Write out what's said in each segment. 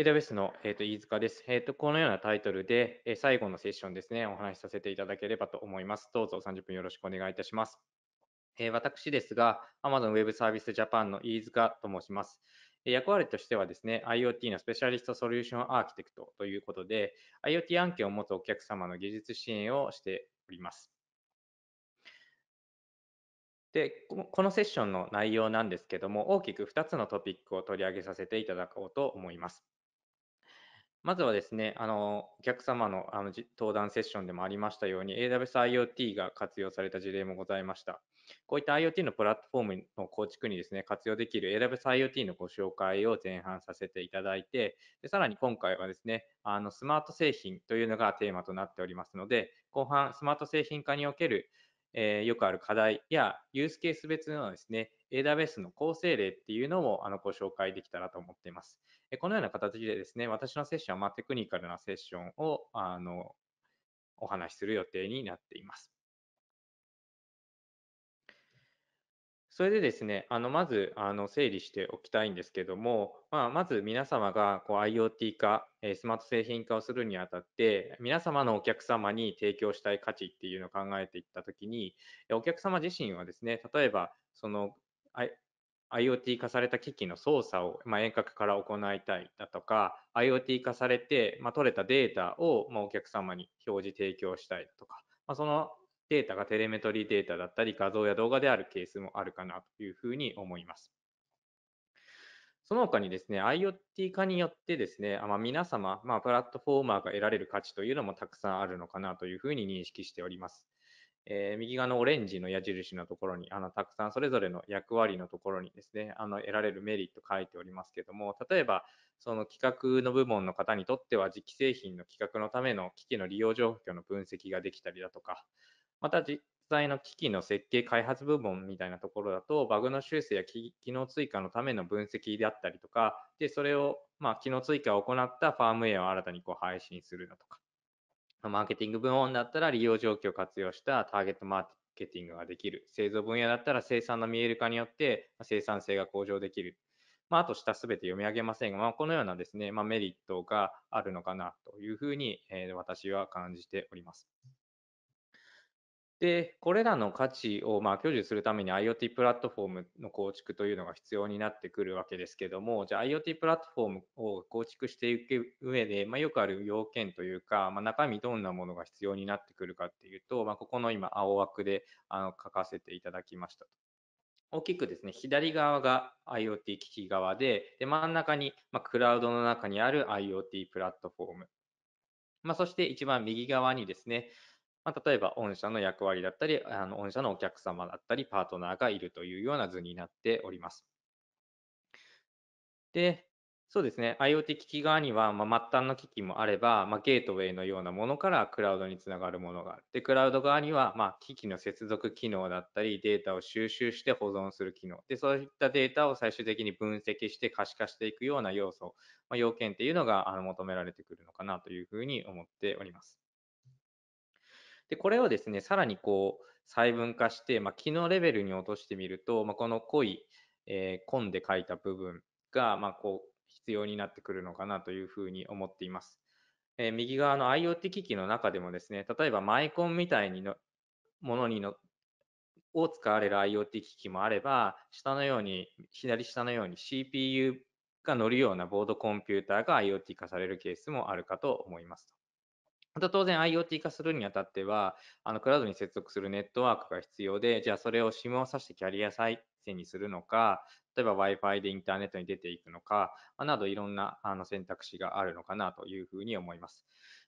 AWS の、えーと、飯塚です、えーと。このようなタイトルで、えー、最後のセッションですね、お話しさせていただければと思います。どうぞ30分よろしくお願いいたします。えー、私ですが、Amazon Web Service Japan の飯塚と申します。役割としてはですね、IoT のスペシャリストソリューションアーキテクトということで、IoT 案件を持つお客様の技術支援をしております。で、このセッションの内容なんですけども、大きく2つのトピックを取り上げさせていただこうと思います。まずはですね、あのお客様のあの登壇セッションでもありましたように、AWS IoT が活用された事例もございました。こういった IoT のプラットフォームの構築にですね、活用できる AWS IoT のご紹介を前半させていただいて、でさらに今回はですね、あのスマート製品というのがテーマとなっておりますので、後半、スマート製品化における、えー、よくある課題やユースケース別のですね、AWS の構成例っていうのもあのご紹介できたらと思っています。このような形でですね、私のセッションはまテクニカルなセッションをあのお話しする予定になっています。それでですね、あのまずあの整理しておきたいんですけども、まあ、まず皆様がこう IoT 化、スマート製品化をするにあたって、皆様のお客様に提供したい価値っていうのを考えていったときに、お客様自身はですね、例えばその IoT 化された機器の操作を、ま遠隔から行いたいだとか IoT 化されて、ま取れたデータを、まお客様に表示提供したいとか、まそのデータがテレメトリーデータだったり画像や動画であるケースもあるかなというふうに思います。その他にですね、IoT 化によってですね、まあ、皆様、まあ、プラットフォーマーが得られる価値というのもたくさんあるのかなというふうに認識しております。えー、右側のオレンジの矢印のところにあのたくさんそれぞれの役割のところにですねあの得られるメリット書いておりますけども例えばその企画の部門の方にとっては次期製品の企画のための機器の利用状況の分析ができたりだとかまた実際の機器の設計開発部門みたいなところだとバグの修正や機能追加のための分析であったりとかでそれをまあ機能追加を行ったファームウェアを新たにこう配信するだとかマーケティング部門だったら利用状況を活用したターゲットマーケティングができる。製造分野だったら生産の見える化によって生産性が向上できる。まあ、あと下すべて読み上げませんが、まあ、このようなですね、まあ、メリットがあるのかなというふうに、え私は感じております。で、これらの価値をまあ享受するために IoT プラットフォームの構築というのが必要になってくるわけですけども、じゃあ IoT プラットフォームを構築していく上で、まあ、よくある要件というか、まあ、中身どんなものが必要になってくるかっていうと、まあ、ここの今青枠であの書かせていただきましたと。大きくですね、左側が IoT 機器側で、で真ん中に、まクラウドの中にある IoT プラットフォーム。まあ、そして一番右側にですね、まあ、例えば御社の役割だったり、あの御社のお客様だったり、パートナーがいるというような図になっております。で、そうですね。IoT 機器側には、まあ、末端の機器もあれば、まあ、ゲートウェイのようなものからクラウドにつながるものがある。で、クラウド側には、まあ、機器の接続機能だったり、データを収集して保存する機能。で、そういったデータを最終的に分析して可視化していくような要素、まあ、要件っていうのがあの求められてくるのかなというふうに思っております。で、これをですね、さらにこう、細分化して、まあ、機能レベルに落としてみると、まあ、この濃い、えー、んで書いた部分が、まあ、こう、必要になってくるのかなというふうに思っています。えー、右側の IoT 機器の中でもですね、例えばマイコンみたいにのものにのを使われる IoT 機器もあれば、下のように、左下のように CPU が乗るようなボードコンピューターが IoT 化されるケースもあるかと思います。また当然 IoT 化するにあたっては、あのクラウドに接続するネットワークが必要で、じゃあそれを SIM を挿してキャリア再生にするのか、例えば Wi-Fi でインターネットに出ていくのか、などいろんなあの選択肢があるのかなというふうに思います。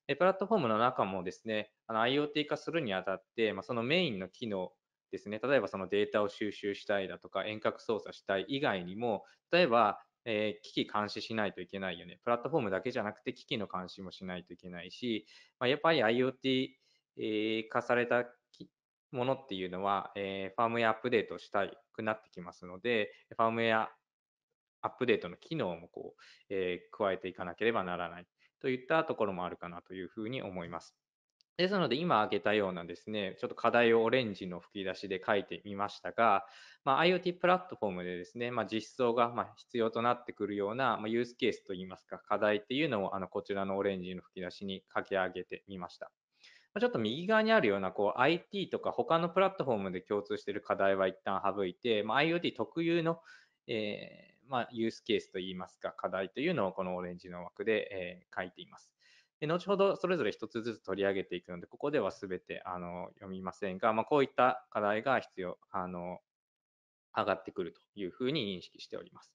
プラットフォームの中もですね、IoT 化するにあたって、まあ、そのメインの機能ですね、例えばそのデータを収集したいだとか、遠隔操作したい以外にも、例えばえー、機器監視しないといけないよね。プラットフォームだけじゃなくて機器の監視もしないといけないし、まあ、やっぱり IoT 化されたものっていうのは、えー、ファームウェアアップデートしたくなってきますので、ファームウェアアップデートの機能もこう、えー、加えていかなければならないといったところもあるかなというふうに思います。ですので、今挙げたようなですね、ちょっと課題をオレンジの吹き出しで書いてみましたが、まあ、IoT プラットフォームでですね、まあ、実装がま必要となってくるような、まあ、ユースケースといいますか、課題っていうのを、あの、こちらのオレンジの吹き出しに書き上げてみました。ちょっと右側にあるような、こう、IT とか他のプラットフォームで共通している課題は一旦省いて、ま IoT 特有の、えー、まユースケースといいますか、課題というのをこのオレンジの枠で、え書いています。で後ほどそれぞれ1つずつ取り上げていくので、ここでは全てあの読みませんが、まあ、こういった課題が必要、あの上がってくるというふうに認識しております。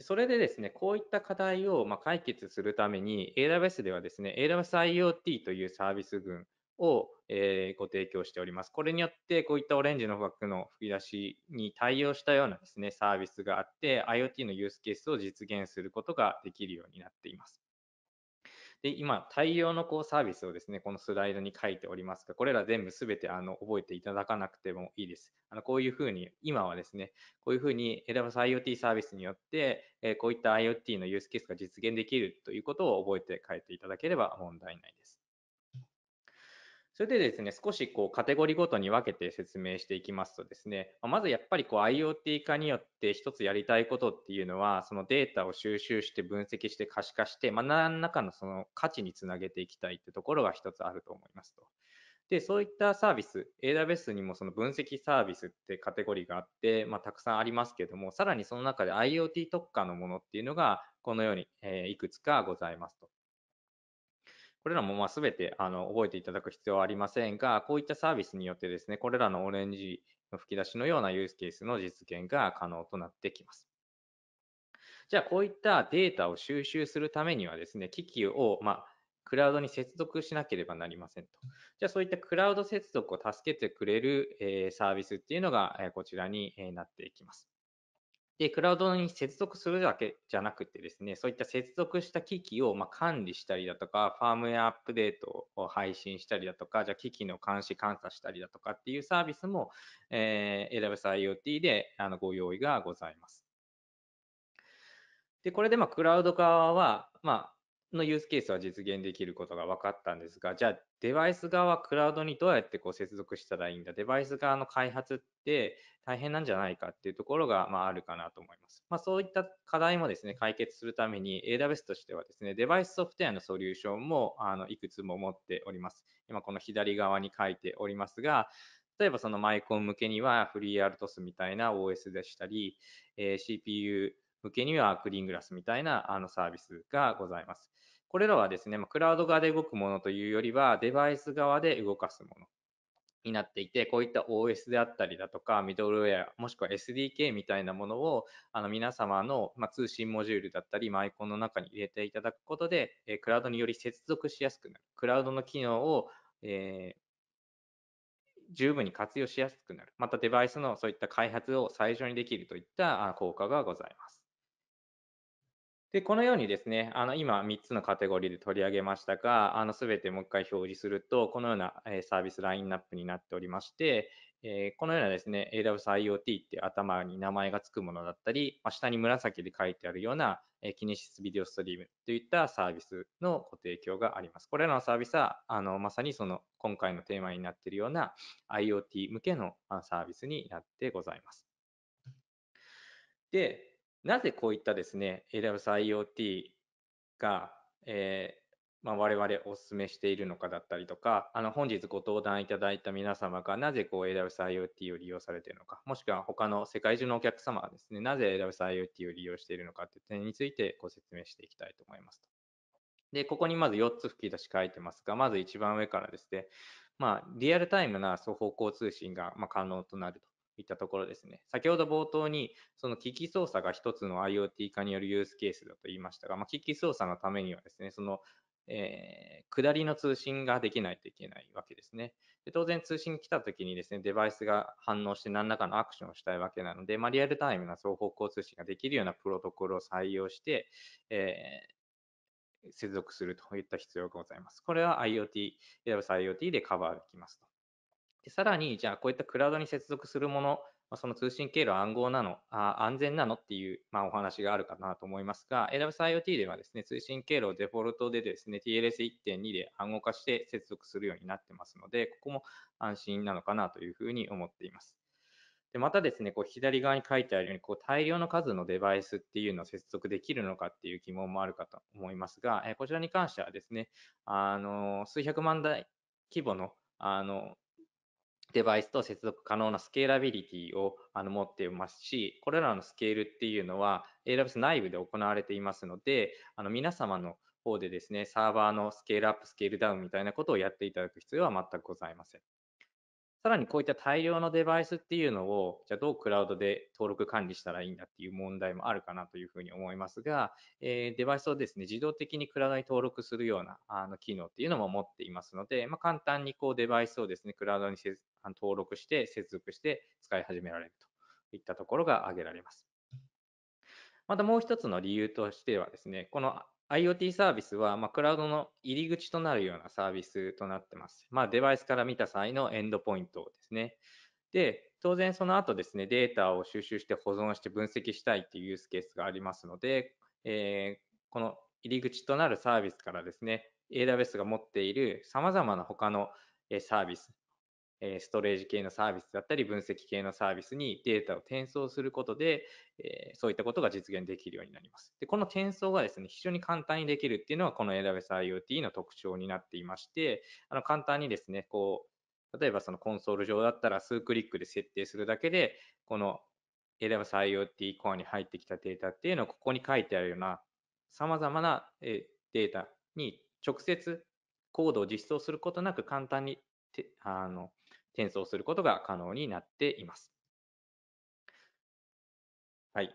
それでですね、こういった課題をま解決するために、AWS ではですね、AWS IoT というサービス群をえご提供しております。これによって、こういったオレンジの枠の吹き出しに対応したようなですね、サービスがあって、IoT のユースケースを実現することができるようになっています。で、今、大量のこうサービスをですね、このスライドに書いておりますが、これら全部すべてあの覚えていただかなくてもいいです。あのこういうふうに、今はですね、こういうふうに AWS IoT サービスによって、えこういった IoT のユースケースが実現できるということを覚えて書いていただければ問題ないです。それでですね、少しこうカテゴリーごとに分けて説明していきますとですね、まずやっぱりこう IoT 化によって一つやりたいことっていうのは、そのデータを収集して分析して可視化して、まあ、何らかのその価値につなげていきたいってところが一つあると思いますと。で、そういったサービス、AWS にもその分析サービスってカテゴリーがあって、まあ、たくさんありますけども、さらにその中で IoT 特化のものっていうのが、このように、えいくつかございますと。これらもまあ全てあの覚えていただく必要はありませんが、こういったサービスによってですね、これらのオレンジの吹き出しのようなユースケースの実現が可能となってきます。じゃあ、こういったデータを収集するためにはですね、機器を、まクラウドに接続しなければなりませんと。じゃあ、そういったクラウド接続を助けてくれる、えサービスっていうのが、えこちらになっていきます。で、クラウドに接続するだけじゃなくてですね、そういった接続した機器をま管理したりだとか、ファームウェアアップデートを配信したりだとか、じゃあ機器の監視監査したりだとかっていうサービスも、えー、AWS IoT であのご用意がございます。で、これでまクラウド側は、まのユースケースは実現できることが分かったんですが、じゃあデバイス側はクラウドにどうやってこう接続したらいいんだ、デバイス側の開発って大変なんじゃないかっていうところが、まあ、あるかなと思います。まあ、そういった課題もですね、解決するために AWS としてはですね、デバイスソフトウェアのソリューションもあのいくつも持っております。今この左側に書いておりますが、例えばそのマイコン向けにはフリーアルトスみたいな OS でしたり、え CPU 向けにはクリーングラスみたいなあのサービスがございます。これらはですね、クラウド側で動くものというよりは、デバイス側で動かすものになっていて、こういった OS であったりだとか、ミドルウェア、もしくは SDK みたいなものを、あの皆様の、ま通信モジュールだったり、マイコンの中に入れていただくことで、えクラウドにより接続しやすくなる。クラウドの機能を、え十分に活用しやすくなる。またデバイスのそういった開発を最初にできるといった効果がございます。で、このようにですね、あの、今3つのカテゴリーで取り上げましたが、あの、すべてもう一回表示すると、このようなサービスラインナップになっておりまして、このようなですね、AWS IoT って頭に名前がつくものだったり、下に紫で書いてあるような、キネシスビデオストリームといったサービスのご提供があります。これらのサービスは、あの、まさにその今回のテーマになっているような IoT 向けのサービスになってございます。で、なぜこういったですね、AWS IoT が、えーまあ、我々お勧めしているのかだったりとか、あの本日ご登壇いただいた皆様がなぜこう AWS IoT を利用されているのか、もしくは他の世界中のお客様がですね、なぜ AWS IoT を利用しているのかという点についてご説明していきたいと思いますで、ここにまず4つ吹き出し書いてますが、まず一番上からですね、まあ、リアルタイムな双方向通信がま可能となると。いったところですね。先ほど冒頭に、その機器操作が一つの IoT 化によるユースケースだと言いましたが、まあ、機器操作のためにはですね、その、えー、下りの通信ができないといけないわけですね。で当然通信来た時にですね、デバイスが反応して何らかのアクションをしたいわけなので、まあ、リアルタイムな双方向通信ができるようなプロトコルを採用して、えー接続するといった必要がございます。これは IoT、AWS IoT でカバーできますと。でさらに、じゃあこういったクラウドに接続するもの、まその通信経路暗号なの、あ安全なのっていう、まあ、お話があるかなと思いますが、AWS IoT ではですね、通信経路をデフォルトでですね、TLS1.2 で暗号化して接続するようになってますので、ここも安心なのかなというふうに思っています。でまたですね、こう左側に書いてあるように、こう大量の数のデバイスっていうのを接続できるのかっていう疑問もあるかと思いますが、えこちらに関してはですね、あの数百万台規模のあのデバイスと接続可能なスケーラビリティをあの持っていますし、これらのスケールっていうのは AWS 内部で行われていますので、あの皆様の方でですね、サーバーのスケールアップ、スケールダウンみたいなことをやっていただく必要は全くございません。さらにこういった大量のデバイスっていうのを、じゃあどうクラウドで登録管理したらいいんだっていう問題もあるかなというふうに思いますが、えデバイスをですね、自動的にクラウドに登録するようなあの機能っていうのも持っていますので、ま簡単にこうデバイスをですね、クラウドに接登録して接続して使い始められるといったところが挙げられます。またもう一つの理由としてはですね、この IoT サービスは、まクラウドの入り口となるようなサービスとなってます。まあ、デバイスから見た際のエンドポイントですね。で、当然その後ですね、データを収集して保存して分析したいっていうユースケースがありますので、えー、この入り口となるサービスからですね、AWS が持っている様々な他のサービス、ストレージ系のサービスだったり分析系のサービスにデータを転送することで、そういったことが実現できるようになります。で、この転送がですね、非常に簡単にできるっていうのはこの AWS IoT の特徴になっていまして、あの簡単にですね、こう、例えばそのコンソール上だったら数クリックで設定するだけで、この AWS IoT コアに入ってきたデータっていうのをここに書いてあるような様々なデータに直接コードを実装することなく簡単にあの転送することが可能になっています。はい。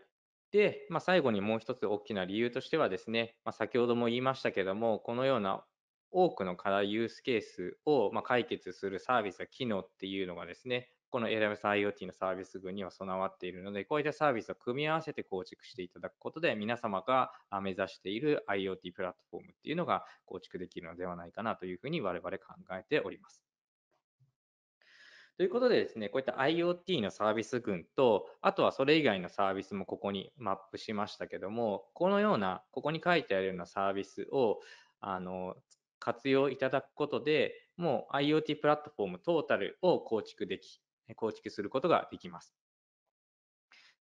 で、まあ、最後にもう一つ大きな理由としてはですね、まあ、先ほども言いましたけども、このような多くの課題ユースケースをま解決するサービスや機能っていうのがですね、この AWS IoT のサービス群には備わっているので、こういったサービスを組み合わせて構築していただくことで、皆様が目指している IoT プラットフォームっていうのが構築できるのではないかなというふうに我々考えております。ということでですね、こういった IoT のサービス群と、あとはそれ以外のサービスもここにマップしましたけども、このような、ここに書いてあるようなサービスを、あの、活用いただくことで、もう IoT プラットフォームトータルを構築でき、構築することができます。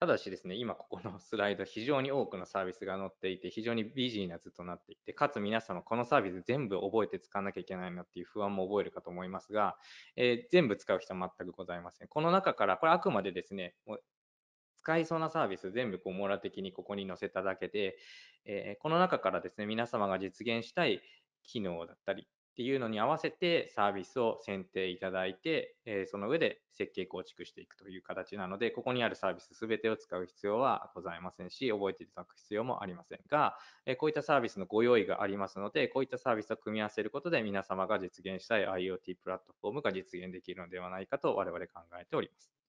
ただしですね、今ここのスライド、非常に多くのサービスが載っていて、非常にビジーな図となっていて、かつ皆様、このサービス全部覚えて使わなきゃいけないなっていう不安も覚えるかと思いますが、えー、全部使う人は全くございません。この中から、これあくまでですね、もう使いそうなサービス全部こう網羅的にここに載せただけで、えー、この中からですね、皆様が実現したい機能だったり、っていうのに合わせてサービスを選定いただいて、えその上で設計構築していくという形なので、ここにあるサービスすべてを使う必要はございませんし、覚えていただく必要もありませんが、えこういったサービスのご用意がありますので、こういったサービスを組み合わせることで皆様が実現したい IoT プラットフォームが実現できるのではないかと我々考えております。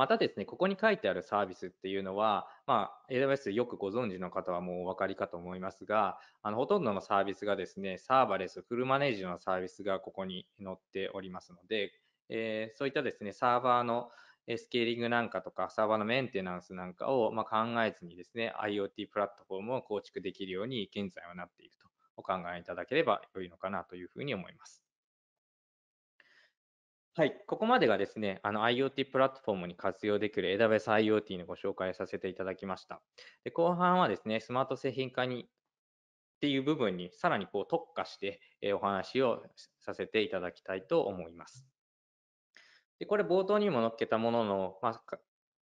またですね、ここに書いてあるサービスっていうのは、まあ、AWS よくご存知の方はもうお分かりかと思いますが、あのほとんどのサービスがですね、サーバレス、フルマネージのサービスがここに載っておりますので、えー、そういったですね、サーバーのスケーリングなんかとか、サーバーのメンテナンスなんかをま考えずにですね、IoT プラットフォームを構築できるように現在はなっているとお考えいただければ良いのかなというふうに思います。はい、ここまでがですね、あの IoT プラットフォームに活用できる AWS IoT のご紹介させていただきました。で後半はですね、スマート製品化にっていう部分にさらにこう特化してお話をさせていただきたいと思います。でこれ冒頭にも載っけたものの、まあ、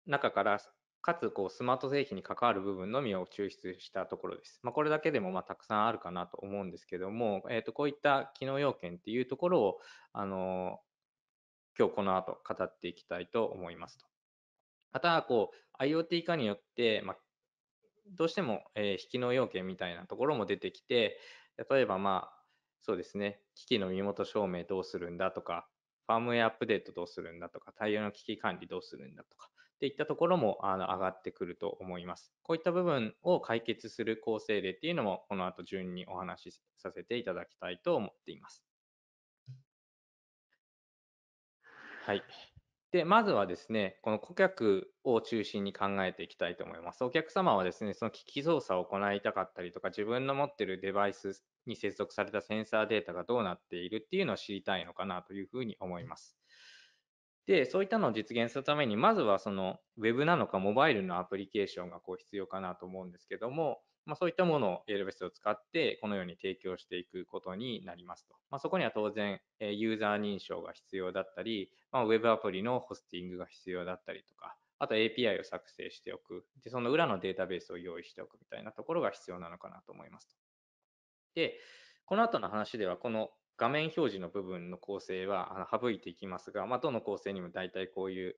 中から、かつこうスマート製品に関わる部分のみを抽出したところです。まあ、これだけでもまたくさんあるかなと思うんですけども、えー、とこういった機能要件っていうところをあの今日この後語っていきたいと思いますと。また、こう、IoT 化によって、まあ、どうしても、え引きの要件みたいなところも出てきて、例えばまあ、そうですね、機器の身元証明どうするんだとか、ファームウェアアップデートどうするんだとか、対応の危機管理どうするんだとか、っていったところもあの上がってくると思います。こういった部分を解決する構成例っていうのも、この後順にお話しさせていただきたいと思っています。はい。で、まずはですね、この顧客を中心に考えていきたいと思います。お客様はですね、その機器操作を行いたかったりとか、自分の持ってるデバイスに接続されたセンサーデータがどうなっているっていうのを知りたいのかなというふうに思います。で、そういったのを実現するために、まずはその Web なのかモバイルのアプリケーションがこう必要かなと思うんですけども、まあ、そういったものを AWS を使ってこのように提供していくことになりますと。まあ、そこには当然、ユーザー認証が必要だったり、まあ、ウェブアプリのホスティングが必要だったりとか、あと API を作成しておく。で、その裏のデータベースを用意しておくみたいなところが必要なのかなと思いますと。で、この後の話では、この画面表示の部分の構成は省いていきますが、まあ、どの構成にも大体こういう、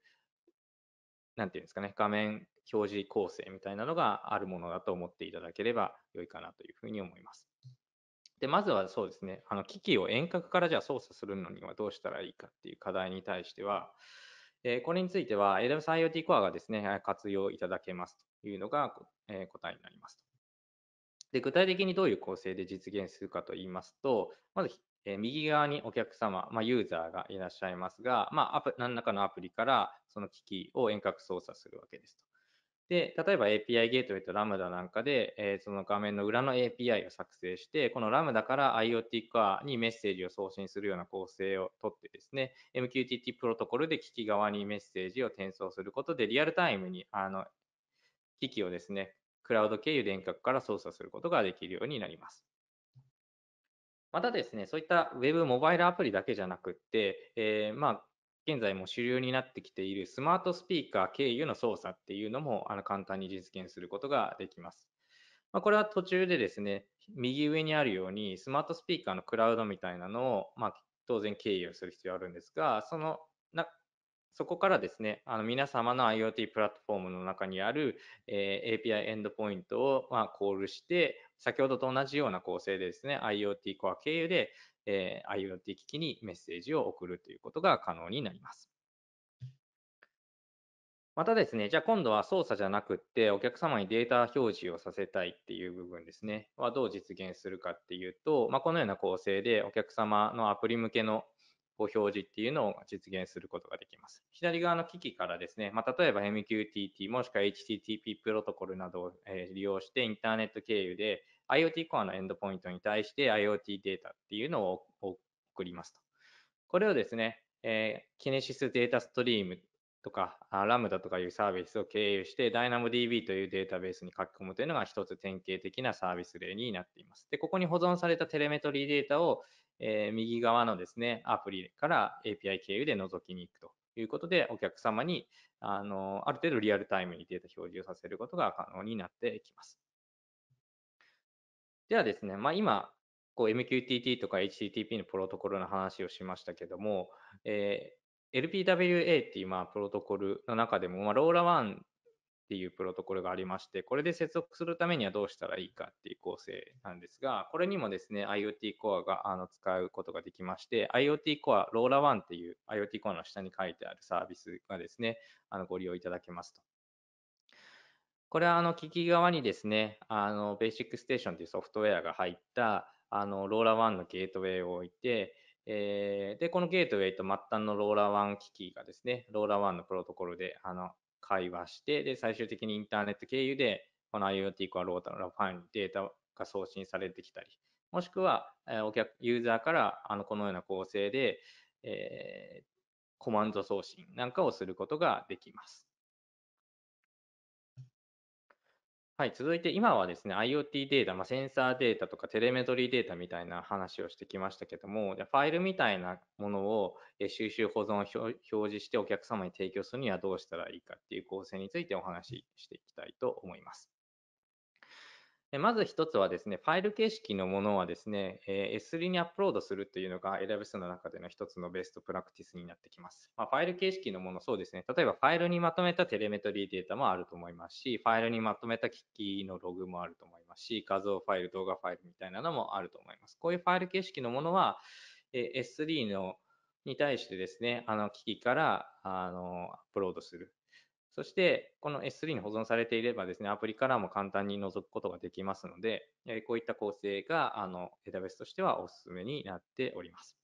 なんていうんですかね、画面表示構成みたいなのがあるものだと思っていただければ良いかなというふうに思います。で、まずはそうですね、あの機器を遠隔からじゃあ操作するのにはどうしたらいいかっていう課題に対しては、えこれについては AWS IoT Core がですね、活用いただけますというのが、え答えになりますで、具体的にどういう構成で実現するかといいますと、まず、え右側にお客様、まあ、ユーザーがいらっしゃいますが、まあ、何らかのアプリからその機器を遠隔操作するわけですと。で、例えば API ゲートウェイとラムダなんかで、えー、その画面の裏の API を作成して、このラムダから IoT ーにメッセージを送信するような構成をとってですね、MQTT プロトコルで機器側にメッセージを転送することで、リアルタイムに、あの、機器をですね、クラウド経由電遠隔から操作することができるようになります。またですね、そういった Web モバイルアプリだけじゃなくって、えー、まあ、現在も主流になってきているスマートスピーカー経由の操作っていうのもあの簡単に実現することができます。まあ、これは途中でですね、右上にあるようにスマートスピーカーのクラウドみたいなのを、まあ、当然経由する必要あるんですが、そのなそこからですね、あの皆様の IoT プラットフォームの中にある、え API エンドポイントを、まコールして、先ほどと同じような構成でですね、IoT コア経由で、えー、IoT 機器にメッセージを送るということが可能になります。またですね、じゃあ今度は操作じゃなくって、お客様にデータ表示をさせたいっていう部分ですね、はどう実現するかっていうと、まあ、このような構成でお客様のアプリ向けの表示っていうのを実現することができます。左側の機器からですね、まあ、例えば MQTT もしくは HTTP プロトコルなどを利用してインターネット経由で IoT コアのエンドポイントに対して IoT データっていうのを送りますと。これをですね、えー、キネシスデータストリームとか、ラムダとかいうサービスを経由して DynamoDB というデータベースに書き込むというのが一つ典型的なサービス例になっています。で、ここに保存されたテレメトリーデータを、えー、右側のですね、アプリから API 経由で覗きに行くということで、お客様に、あの、ある程度リアルタイムにデータ表示をさせることが可能になってきます。ではですね、まあ、今、こう MQTT とか HTTP のプロトコルの話をしましたけども、えー、LPWA っていうまあプロトコルの中でも、まあ、ローラ1っていうプロトコルがありまして、これで接続するためにはどうしたらいいかっていう構成なんですが、これにもですね、IoT コアがあの使うことができまして、IoT コア、ローラ1っていう IoT コアの下に書いてあるサービスがですね、あのご利用いただけますと。これはあの機器側にですね、あのベーシックステーションというソフトウェアが入ったあのローランのゲートウェイを置いて、えー、で、このゲートウェイと末端のローラワン機器がですね、ローラワンのプロトコルであの会話して、で、最終的にインターネット経由で、この IoT コアローラファンにデータが送信されてきたり、もしくは、えお客、ユーザーからあのこのような構成で、えー、コマンド送信なんかをすることができます。はい、続いて今はですね、IoT データ、まあ、センサーデータとかテレメトリーデータみたいな話をしてきましたけども、ファイルみたいなものを収集保存を表示してお客様に提供するにはどうしたらいいかっていう構成についてお話ししていきたいと思います。まず一つはですね、ファイル形式のものはですね、S3 にアップロードするというのが AWS の中での一つのベストプラクティスになってきます。まあ、ファイル形式のもの、そうですね、例えばファイルにまとめたテレメトリーデータもあると思いますし、ファイルにまとめた機器のログもあると思いますし、画像ファイル、動画ファイルみたいなのもあると思います。こういうファイル形式のものは、S3 のに対してですね、あの機器からあのアップロードするそして、この S3 に保存されていればですね、アプリからも簡単に覗くことができますので、こういった構成があの AWS としてはおすすめになっております。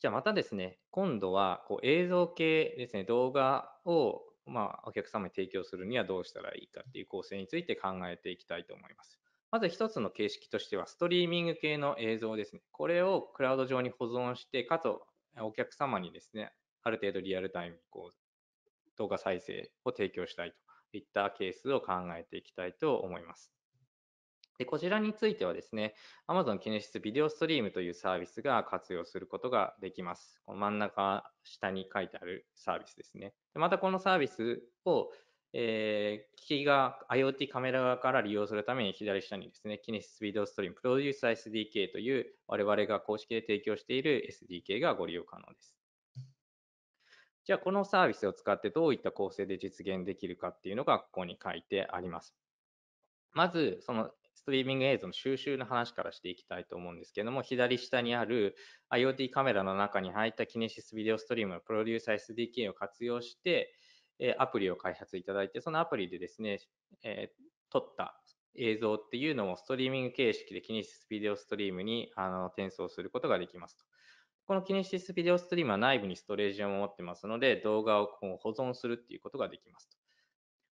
じゃあまたですね、今度はこう映像系ですね、動画をまあお客様に提供するにはどうしたらいいかっていう構成について考えていきたいと思います。まず一つの形式としては、ストリーミング系の映像ですね。これをクラウド上に保存して、かつお客様にですね、ある程度リアルタイムにこう動画再生を提供したいといったケースを考えていきたいと思います。でこちらについてはですね、Amazon Kinesis ビデオストリームというサービスが活用することができます。この真ん中下に書いてあるサービスですね。でまたこのサービスを、えー、機器が IoT カメラ側から利用するために左下にですね、Kinesis ビデオストリームプロデュー o SDK という我々が公式で提供している SDK がご利用可能です。じゃあこのサービスを使ってどういった構成で実現できるかっていうのがここに書いてあります。まず、そのストリーミング映像の収集の話からしていきたいと思うんですけども、左下にある IoT カメラの中に入ったキネシスビデオストリームのプロデューサー SDK を活用して、アプリを開発いただいて、そのアプリでですね、え撮った映像っていうのもストリーミング形式でキネシスビデオストリームにあの転送することができますと。このキネシスビデオストリームは内部にストレージを持ってますので、動画をこう保存するっていうことができますと。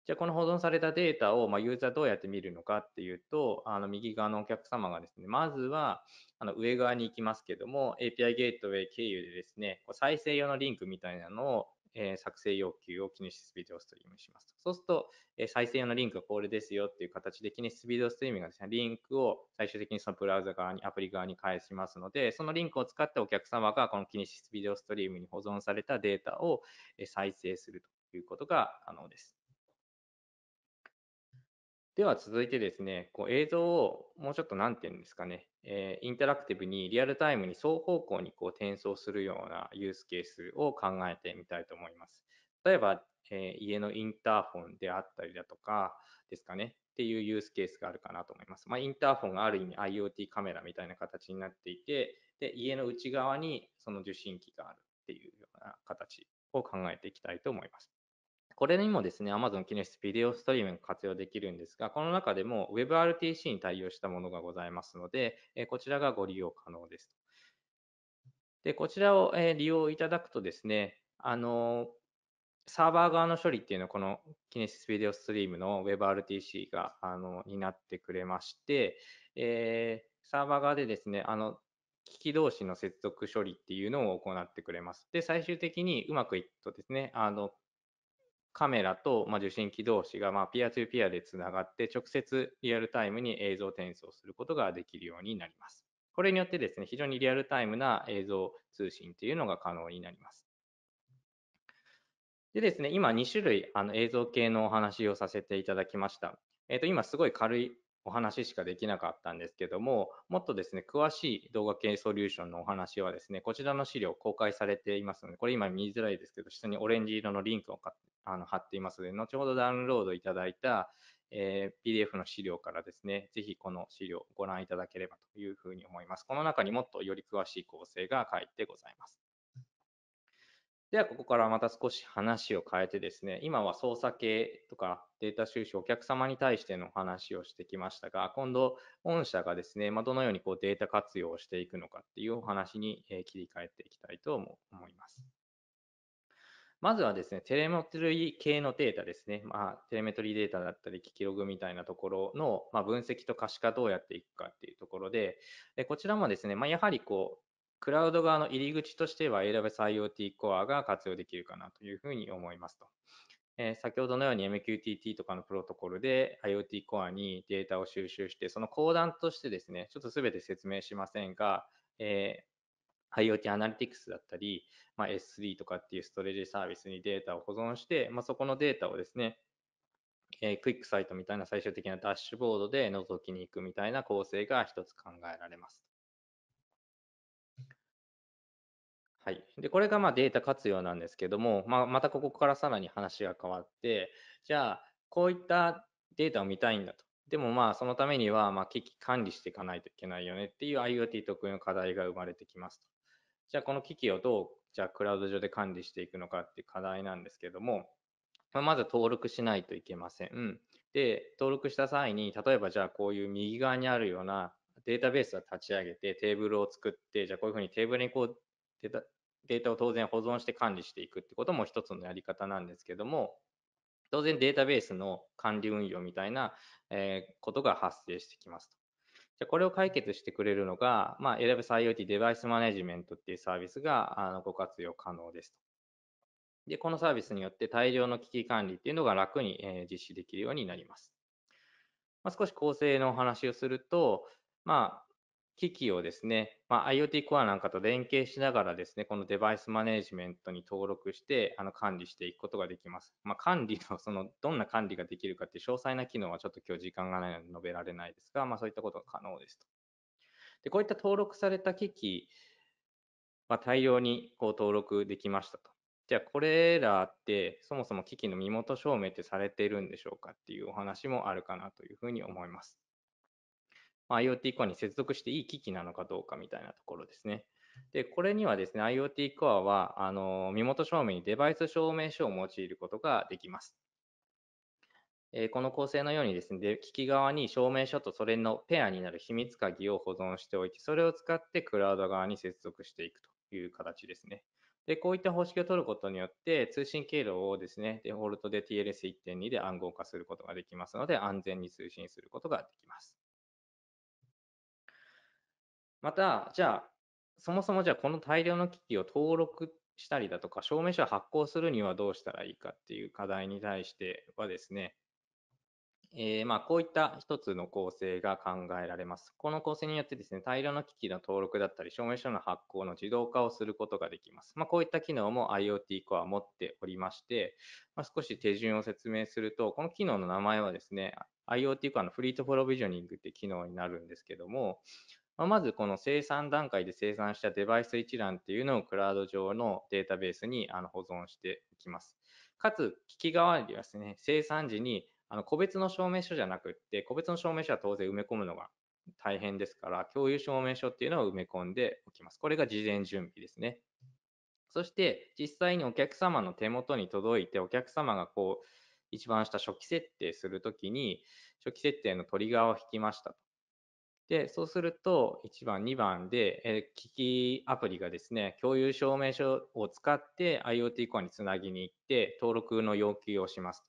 じゃあ、この保存されたデータを、まユーザーどうやって見るのかっていうと、あの、右側のお客様がですね、まずは、あの、上側に行きますけども、API ゲートウェイ経由でですね、再生用のリンクみたいなのをえ作成要求をキネシビデオストリームしますと。そうすると、え再生用のリンクがこれですよっていう形で、キネシスビデオストリームがですね、リンクを最終的にそのブラウザ側に、アプリ側に返しますので、そのリンクを使ってお客様がこのキネシスビデオストリームに保存されたデータを再生するということが可能です。では続いてですね、こう映像をもうちょっと何て言うんですかね、えー、インタラクティブにリアルタイムに双方向にこう転送するようなユースケースを考えてみたいと思います。例えば、えー、家のインターホンであったりだとかですかね、っていうユースケースがあるかなと思います。まあ、インターホンがある意味 IoT カメラみたいな形になっていて、で家の内側にその受信機があるっていうような形を考えていきたいと思います。これにもですね、Amazon ネシスビデオストリームが活用できるんですが、この中でも WebRTC に対応したものがございますので、こちらがご利用可能です。で、こちらを利用いただくとですね、あの、サーバー側の処理っていうのは、このキネシスビデオストリームの WebRTC が、あの、になってくれまして、えー、サーバー側でですね、あの、機器同士の接続処理っていうのを行ってくれます。で、最終的にうまくいくとですね、あの、カメラと、ま受信機同士が、まピアトゥーピアでつながって、直接リアルタイムに映像転送することができるようになります。これによってですね、非常にリアルタイムな映像通信というのが可能になります。でですね、今2種類あの映像系のお話をさせていただきました。えっ、ー、と、今すごい軽いお話しかできなかったんですけども、もっとですね、詳しい動画系ソリューションのお話はですね、こちらの資料公開されていますので、これ今見づらいですけど、下にオレンジ色のリンクをあの貼っていますので、後ほどダウンロードいただいた、え PDF の資料からですね、ぜひこの資料をご覧いただければというふうに思います。この中にもっとより詳しい構成が書いてございます。では、ここからまた少し話を変えてですね、今は操作系とかデータ収集、お客様に対しての話をしてきましたが、今度、御社がですね、まどのようにこうデータ活用をしていくのかっていうお話に切り替えていきたいと思います。まずはですね、テレメトリー系のデータですね。まあ、テレメトリーデータだったり、キキログみたいなところの、まあ、分析と可視化どうやっていくかっていうところで、でこちらもですね、まあ、やはりこクラウド側の入り口としては AWS IoT Core が活用できるかなというふうに思いますと。え先ほどのように MQTT とかのプロトコルで IoT コアにデータを収集して、その後段としてですね、ちょっとすべて説明しませんが、えー、IoT アナリティクスだったり、まあ、S3 とかっていうストレージサービスにデータを保存して、まあ、そこのデータをですね、えー、クイックサイトみたいな最終的なダッシュボードで覗きに行くみたいな構成が一つ考えられます。はい、でこれがまあデータ活用なんですけども、まあ、またここからさらに話が変わってじゃあこういったデータを見たいんだとでもまあそのためにはま機器管理していかないといけないよねっていう IoT 特有の課題が生まれてきますとじゃあこの機器をどうじゃあクラウド上で管理していくのかっていう課題なんですけども、まあ、まず登録しないといけませんで登録した際に例えばじゃあこういう右側にあるようなデータベースは立ち上げてテーブルを作ってじゃあこういうふうにテーブルにこうデータデータを当然保存して管理していくってことも一つのやり方なんですけども、当然データベースの管理運用みたいな、えことが発生してきますと。じゃこれを解決してくれるのが、まあ、Elabs IoT デバイスマネジメントっていうサービスがあのご活用可能ですと。で、このサービスによって大量の危機管理っていうのが楽に、え実施できるようになります。まあ、少し構成のお話をすると、まあ、機器をですね、まあ、IoT コアなんかと連携しながらですね、このデバイスマネジメントに登録して、あの、管理していくことができます。まあ、管理の、その、どんな管理ができるかっていう詳細な機能はちょっと今日時間がないので述べられないですが、まあ、そういったことが可能ですと。で、こういった登録された機器は大量にこう登録できましたと。じゃあ、これらって、そもそも機器の身元証明ってされているんでしょうかっていうお話もあるかなというふうに思います。IoT コアに接続していい機器なのかどうかみたいなところですね。で、これにはですね、IoT コアは、あの、身元証明にデバイス証明書を用いることができます。えこの構成のようにですね、で、機器側に証明書とそれのペアになる秘密鍵を保存しておいて、それを使ってクラウド側に接続していくという形ですね。で、こういった方式を取ることによって、通信経路をですね、デフォルトで TLS1.2 で暗号化することができますので、安全に通信することができます。また、じゃあ、そもそもじゃあこの大量の機器を登録したりだとか、証明書を発行するにはどうしたらいいかっていう課題に対してはですね、えー、まあこういった一つの構成が考えられます。この構成によってですね、大量の機器の登録だったり、証明書の発行の自動化をすることができます。まあ、こういった機能も IoT コア持っておりまして、まあ、少し手順を説明すると、この機能の名前はですね、IoT コアのフリートプロビジョニングって機能になるんですけども、ままずこの生産段階で生産したデバイス一覧っていうのをクラウド上のデータベースにあの保存していきます。かつ、機器側にはですね、生産時にあの個別の証明書じゃなくって、個別の証明書は当然埋め込むのが大変ですから、共有証明書っていうのを埋め込んでおきます。これが事前準備ですね。そして、実際にお客様の手元に届いて、お客様がこう、一番下初期設定するときに、初期設定のトリガーを引きましたと。で、そうすると、1番、2番で、えー、機器アプリがですね、共有証明書を使って IoT コアにつなぎに行って、登録の要求をしますと。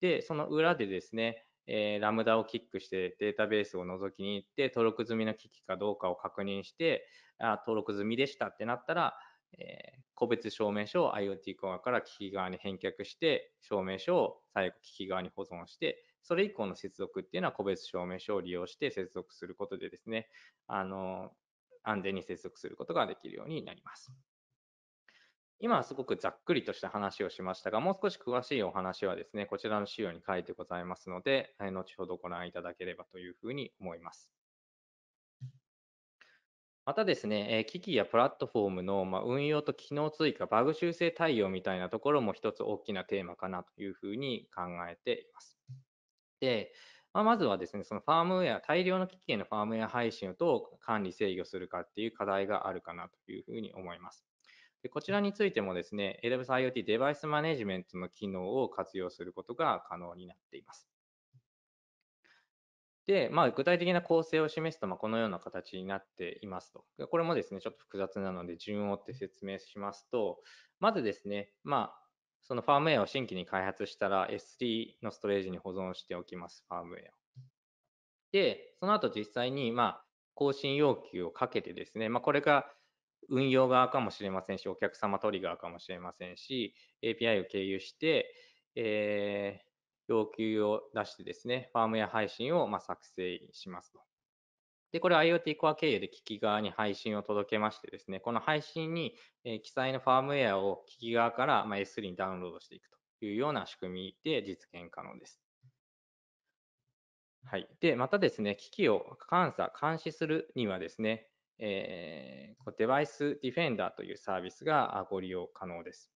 で、その裏でですね、えー、ラムダをキックしてデータベースを覗きに行って、登録済みの機器かどうかを確認して、あ登録済みでしたってなったら、えー、個別証明書を IoT コアから機器側に返却して、証明書を最後機器側に保存して、それ以降の接続っていうのは個別証明書を利用して接続することでですね、あの、安全に接続することができるようになります。今はすごくざっくりとした話をしましたが、もう少し詳しいお話はですね、こちらの資料に書いてございますので、後ほどご覧いただければというふうに思います。またですね、機器やプラットフォームの運用と機能追加、バグ修正対応みたいなところも一つ大きなテーマかなというふうに考えています。で、まあ、まずはですね、そのファームウェア、大量の機器へのファームウェア配信をどう管理制御するかっていう課題があるかなというふうに思います。でこちらについてもですね、AWS IoT デバイスマネジメントの機能を活用することが可能になっています。で、まあ、具体的な構成を示すと、まあ、このような形になっていますと。これもですね、ちょっと複雑なので、順を追って説明しますと、まずですね、まそのファームウェアを新規に開発したら S3 のストレージに保存しておきます、ファームウェア。で、その後実際に、まあ、更新要求をかけてですね、まあ、これが運用側かもしれませんし、お客様トリガーかもしれませんし、API を経由して、えー、要求を出してですね、ファームウェア配信をま作成しますと。で、これ IoT コア経由で機器側に配信を届けましてですね、この配信に、え記載のファームウェアを機器側から、ま S3 にダウンロードしていくというような仕組みで実現可能です。はい。で、またですね、機器を監査、監視するにはですね、えー、デバイスディフェンダーというサービスがご利用可能です。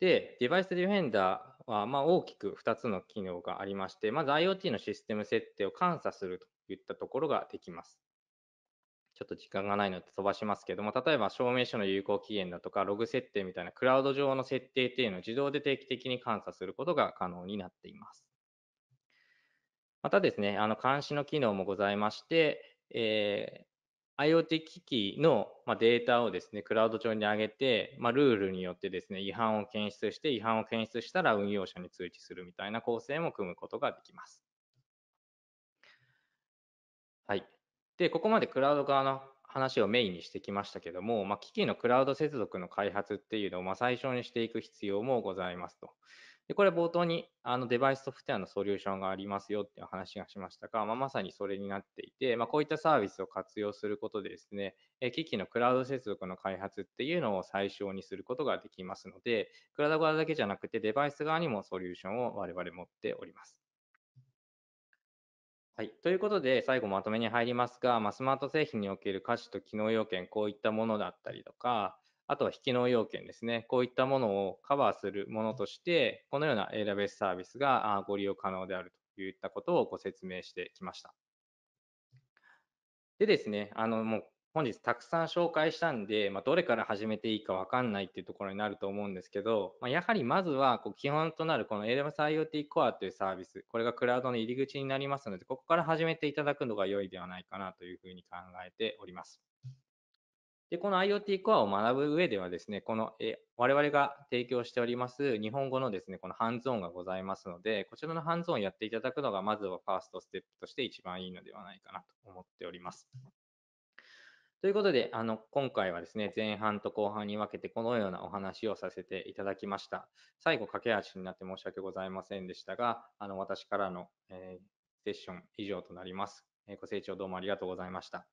で、デバイスディフェンダは、まあ、大きく2つの機能がありまして、まず IoT のシステム設定を監査するといったところができます。ちょっと時間がないので飛ばしますけども、例えば証明書の有効期限だとか、ログ設定みたいなクラウド上の設定っていうのを自動で定期的に監査することが可能になっています。またですね、あの監視の機能もございまして、え IoT 機器のデータをですね、クラウド上に上げて、まあ、ルールによってですね、違反を検出して、違反を検出したら運用者に通知するみたいな構成も組むことができます。はい。で、ここまでクラウド側の話をメインにしてきましたけども、まあ、機器のクラウド接続の開発っていうのを最初にしていく必要もございますと。で、これ冒頭にあのデバイスソフトウェアのソリューションがありますよっていう話がしましたが、まあ、まさにそれになっていて、まあ、こういったサービスを活用することでですね、機器のクラウド接続の開発っていうのを最小にすることができますので、クラウド側だけじゃなくてデバイス側にもソリューションを我々持っております。はい。ということで、最後まとめに入りますが、まあ、スマート製品における価値と機能要件、こういったものだったりとか、あとは引きの要件ですね。こういったものをカバーするものとして、このような AWS サービスがご利用可能であるといったことをご説明してきました。でですね、あの、もう本日たくさん紹介したんで、まあ、どれから始めていいかわかんないっていうところになると思うんですけど、まあ、やはりまずはこう基本となるこの AWS IoT Core というサービス、これがクラウドの入り口になりますので、ここから始めていただくのが良いではないかなというふうに考えております。で、この IoT コアを学ぶ上ではですね、この、え我々が提供しております日本語のですね、このハンズオンがございますので、こちらのハンズオンをやっていただくのが、まずはファーストステップとして一番いいのではないかなと思っております。ということで、あの、今回はですね、前半と後半に分けてこのようなお話をさせていただきました。最後、駆け足になって申し訳ございませんでしたが、あの、私からの、えー、セッション以上となります。えご清聴どうもありがとうございました。